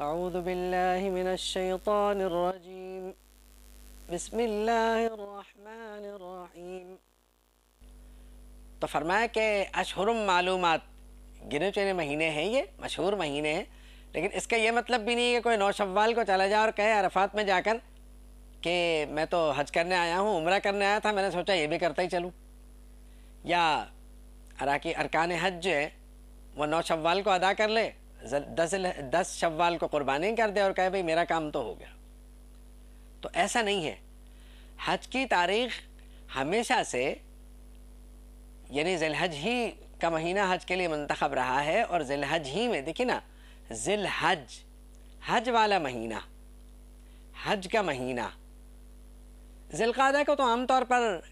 أعوذ بالله من الشيطان الرجيم بسم الله الرحمن الرحيم तो फरमाया कि अशहर मालूम गिने चुने महीने हैं ये मशहूर महीने हैं लेकिन इसका ये मतलब भी नहीं है कोई नौ को चला जाए और कहे अरफात में जाकर कि मैं तो हज करने आया हूँ उम्र करने आया था मैंने सोचा ये भी करता ही चलूँ या अरा कि अरकान हज जो है वह नौ को अदा कर ले दस दस शव्वाल को कुर्बानी कर दे और कहे भाई मेरा काम तो हो गया तो ऐसा नहीं है हज की तारीख हमेशा से यानी जिलहज ही का महीना हज के लिए मंतखब रहा है और जिलहज ही में देखिए ना जिलहज हज वाला महीना हज का महीना जिलकादा को तो आमतौर पर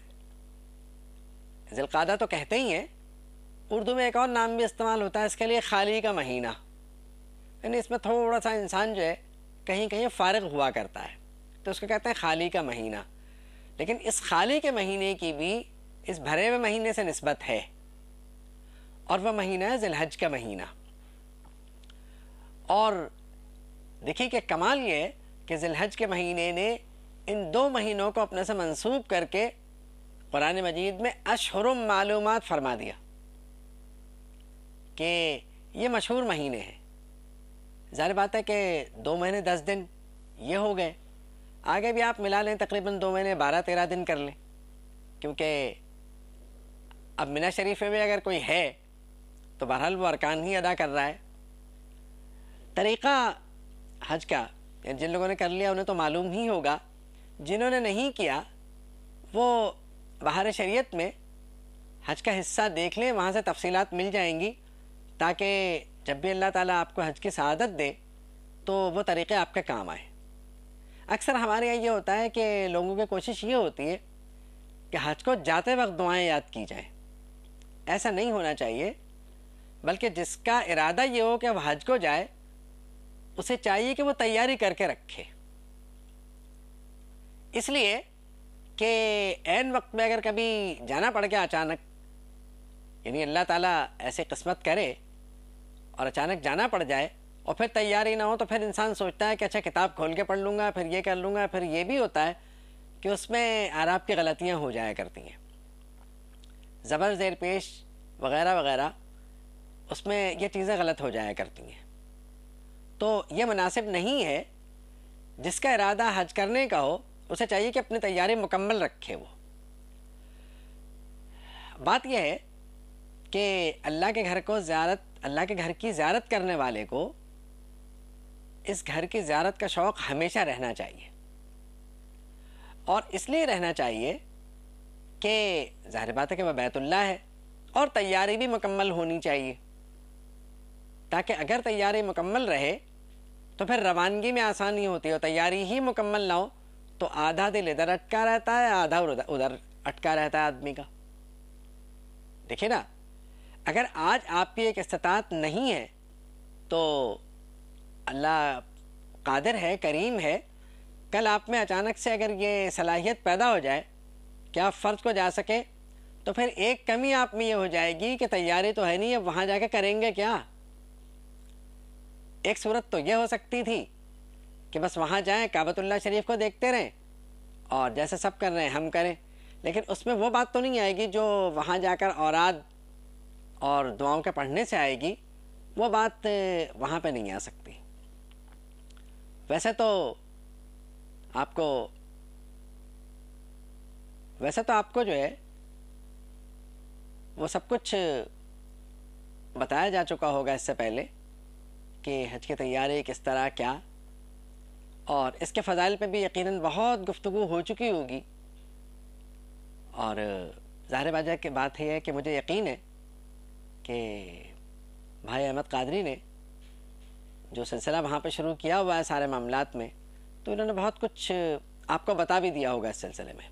जिलकादा तो कहते ही हैं उर्दू में एक और नाम भी इस्तेमाल होता है इसके लिए खाली का महीना यानी इसमें थोड़ा सा इंसान जो है कहीं कहीं फारग हुआ करता है तो उसको कहते हैं खाली का महीना लेकिन इस खाली के महीने की भी इस भरे हुए महीने से नस्बत है और वह महीना है जिलहज का महीना और देखिए कि कमाल ये कि जिलहज के महीने ने इन दो महीनों को अपने से मंसूब करके कुरान मजीद में अशहर मालूम फ़रमा दिया कि ये मशहूर महीने हैं ज़ाहिर बात है कि दो महीने दस दिन ये हो गए आगे भी आप मिला लें तकरीबन दो महीने बारह तेरह दिन कर लें क्योंकि अब मिना शरीफ में अगर कोई है तो बहरहाल वो अरकान ही अदा कर रहा है तरीक़ा हज का जिन लोगों ने कर लिया उन्हें तो मालूम ही होगा जिन्होंने नहीं किया वो बाहर शरीयत में हज का हिस्सा देख लें वहाँ से तफसीलात मिल जाएंगी ताकि जब भी अल्लाह ताला आपको हज की शहादत दे तो वो तरीक़े आपके काम आए अक्सर हमारे यहाँ ये होता है कि लोगों की कोशिश ये होती है कि हज को जाते वक्त दुआएं याद की जाए ऐसा नहीं होना चाहिए बल्कि जिसका इरादा ये हो कि वह हज को जाए उसे चाहिए कि वो तैयारी करके रखे इसलिए कि एन वक्त में अगर कभी जाना पड़ गया अचानक यानी अल्लाह ताला ऐसे किस्मत करे और अचानक जाना पड़ जाए और फिर तैयारी ना हो तो फिर इंसान सोचता है कि अच्छा किताब खोल के पढ़ लूँगा फिर ये कर लूँगा फिर ये भी होता है कि उसमें आराब की गलतियाँ हो जाया करती हैं ज़बर जेर पेश वगैरह वगैरह उसमें ये चीज़ें गलत हो जाया करती हैं तो ये मुनासिब नहीं है जिसका इरादा हज करने का हो उसे चाहिए कि अपनी तैयारी मुकम्मल रखे वो बात यह है कि अल्लाह के घर को ज़्यारत अल्लाह के घर की ज्यारत करने वाले को इस घर की ज्यारत का शौक़ हमेशा रहना चाहिए और इसलिए रहना चाहिए कि ज़ाहिर बात है कि वह बैतुल्ला है और तैयारी भी मुकम्मल होनी चाहिए ताकि अगर तैयारी मुकम्मल रहे तो फिर रवानगी में आसानी होती है हो। तैयारी ही मुकम्मल ना हो तो आधा दिल इधर अटका रहता है आधा उधर अटका रहता है आदमी का देखिए ना अगर आज आपकी एक इस्तात नहीं है तो अल्लाह कादर है करीम है कल आप में अचानक से अगर ये सलाहियत पैदा हो जाए कि आप फ़र्ज को जा सके तो फिर एक कमी आप में ये हो जाएगी कि तैयारी तो है नहीं अब वहाँ जाके करेंगे क्या एक सूरत तो ये हो सकती थी कि बस वहाँ जाएँ काबतुल्ला शरीफ को देखते रहें और जैसे सब कर रहे हैं हम करें लेकिन उसमें वो बात तो नहीं आएगी जो वहाँ जाकर औरत और दुआओं के पढ़ने से आएगी वो बात वहाँ पे नहीं आ सकती वैसे तो आपको वैसे तो आपको जो है वो सब कुछ बताया जा चुका होगा इससे पहले कि हज की तैयारी किस तरह क्या और इसके फ़जाइल पे भी यकीनन बहुत गुफ्तु हो चुकी होगी और ज़ाहिर वजह की बात यह है कि मुझे यकीन है कि भाई अहमद कादरी ने जो सिलसिला वहाँ पे शुरू किया हुआ है सारे मामला में तो इन्होंने बहुत कुछ आपको बता भी दिया होगा इस सिलसिले में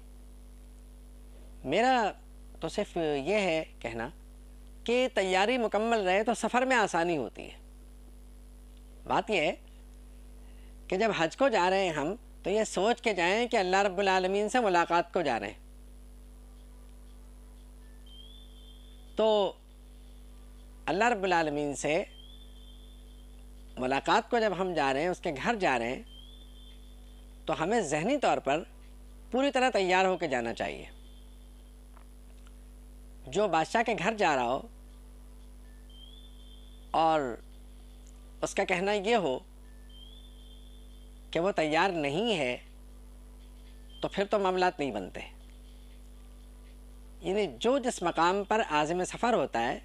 मेरा तो सिर्फ ये है कहना कि तैयारी मुकम्मल रहे तो सफ़र में आसानी होती है बात यह है कि जब हज को जा रहे हैं हम तो ये सोच के जाएं कि अल्लाह रब्बुल आलमीन से मुलाकात को जा रहे हैं तो अल्लाह रबालमीन से मुलाकात को जब हम जा रहे हैं उसके घर जा रहे हैं तो हमें जहनी तौर पर पूरी तरह तैयार होकर जाना चाहिए जो बादशाह के घर जा रहा हो और उसका कहना ये हो कि वो तैयार नहीं है तो फिर तो मामला नहीं बनते यानी जो जिस मकाम पर आज़म सफ़र होता है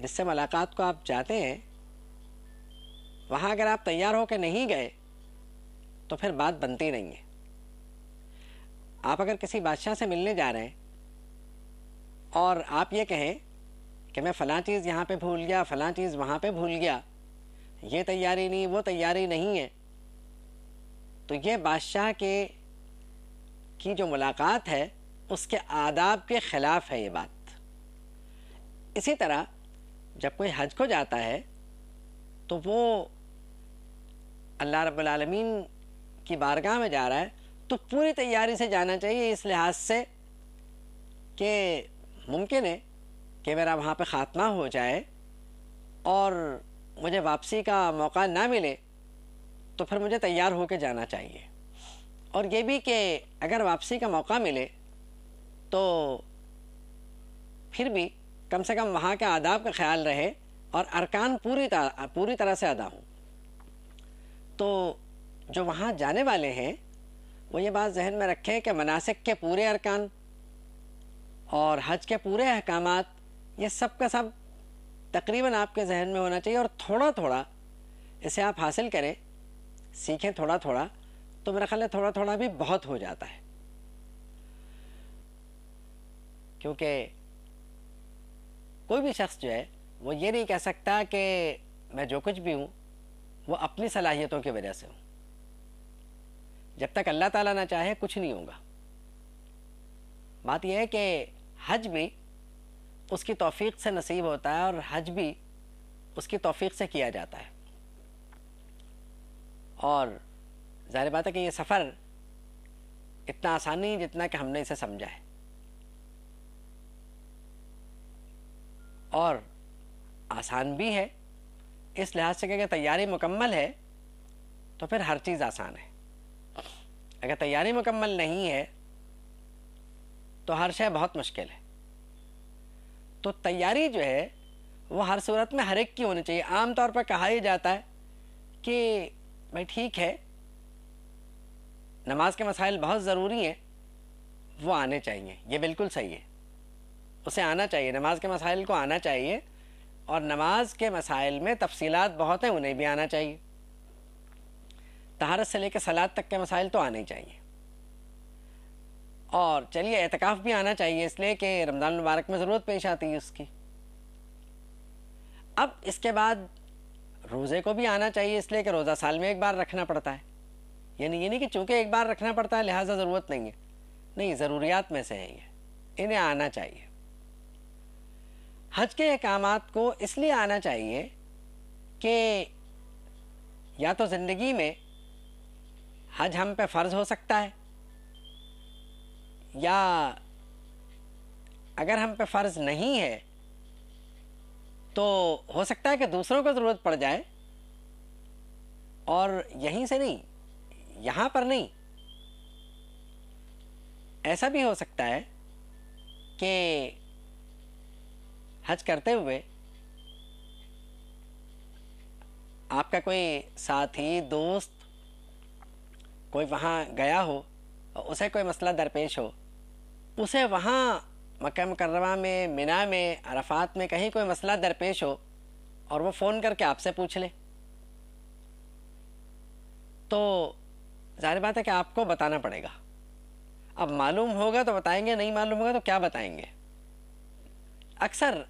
जिससे मुलाकात को आप जाते हैं वहाँ अगर आप तैयार होकर नहीं गए तो फिर बात बनती नहीं है आप अगर किसी बादशाह से मिलने जा रहे हैं और आप ये कहें कि मैं फ़लाँ चीज़ यहाँ पे भूल गया फ़लाँ चीज़ वहाँ पे भूल गया ये तैयारी नहीं वो तैयारी नहीं है तो ये बादशाह के की जो मुलाकात है उसके आदाब के ख़िलाफ़ है ये बात इसी तरह जब कोई हज को जाता है तो वो अल्लाह रबालमीन की बारगाह में जा रहा है तो पूरी तैयारी से जाना चाहिए इस लिहाज से कि मुमकिन है कि मेरा वहाँ पे ख़ात्मा हो जाए और मुझे वापसी का मौका ना मिले तो फिर मुझे तैयार होकर जाना चाहिए और ये भी कि अगर वापसी का मौका मिले तो फिर भी कम से कम वहाँ के आदाब का ख्याल रहे और अरकान पूरी पूरी तरह से अदा हों तो जो वहाँ जाने वाले हैं वो ये बात जहन में रखें कि मनासिक के पूरे अरकान और हज के पूरे अहकाम ये सब का सब तकरीबन आपके जहन में होना चाहिए और थोड़ा थोड़ा इसे आप हासिल करें सीखें थोड़ा थोड़ा तो मेरा ख्याल है थोड़ा थोड़ा भी बहुत हो जाता है क्योंकि कोई भी शख्स जो है वो ये नहीं कह सकता कि मैं जो कुछ भी हूँ वो अपनी सलाहियतों की वजह से हूँ जब तक अल्लाह ताला ना चाहे कुछ नहीं होगा बात यह है कि हज भी उसकी तौफीक से नसीब होता है और हज भी उसकी तौफीक से किया जाता है और ज़ाहिर बात है कि ये सफ़र इतना आसान नहीं जितना कि हमने इसे समझा है और आसान भी है इस लिहाज से कि अगर तैयारी मुकम्मल है तो फिर हर चीज़ आसान है अगर तैयारी मुकम्मल नहीं है तो हर शय बहुत मुश्किल है तो तैयारी जो है वो हर सूरत में हर एक की होनी चाहिए आम तौर पर कहा ही जाता है कि भाई ठीक है नमाज के मसाइल बहुत ज़रूरी हैं वो आने चाहिए ये बिल्कुल सही है उसे आना चाहिए नमाज के मसाइल को आना चाहिए और नमाज के मसाइल में तफसीलात बहुत हैं उन्हें भी आना चाहिए तहारत से लेकर सलाद तक के मसाइल तो आने चाहिए और चलिए एहतिकाफ भी आना चाहिए इसलिए कि रमज़ान मुबारक में ज़रूरत पेश आती है उसकी अब इसके बाद रोज़े को भी आना चाहिए इसलिए कि रोज़ा साल में एक बार रखना पड़ता है यानी ये नहीं कि चूँकि एक बार रखना पड़ता है लिहाजा ज़रूरत नहीं है नहीं ज़रूरियात में से है ये इन्हें आना चाहिए हज के अहकाम को इसलिए आना चाहिए कि या तो ज़िंदगी में हज हम पे फ़र्ज़ हो सकता है या अगर हम पे फ़र्ज़ नहीं है तो हो सकता है कि दूसरों को ज़रूरत पड़ जाए और यहीं से नहीं यहाँ पर नहीं ऐसा भी हो सकता है कि हज करते हुए आपका कोई साथी दोस्त कोई वहाँ गया हो उसे कोई मसला दरपेश हो उसे वहाँ मक्का मुकर्रमा में मिना में अरफात में कहीं कोई मसला दरपेश हो और वो फ़ोन करके आपसे पूछ ले तो जाहिर बात है कि आपको बताना पड़ेगा अब मालूम होगा तो बताएंगे नहीं मालूम होगा तो क्या बताएंगे अक्सर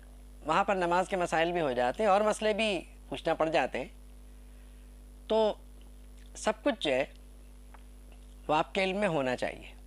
वहाँ पर नमाज के मसाइल भी हो जाते हैं और मसले भी पूछना पड़ जाते हैं तो सब कुछ जो है वो आपके इल्म में होना चाहिए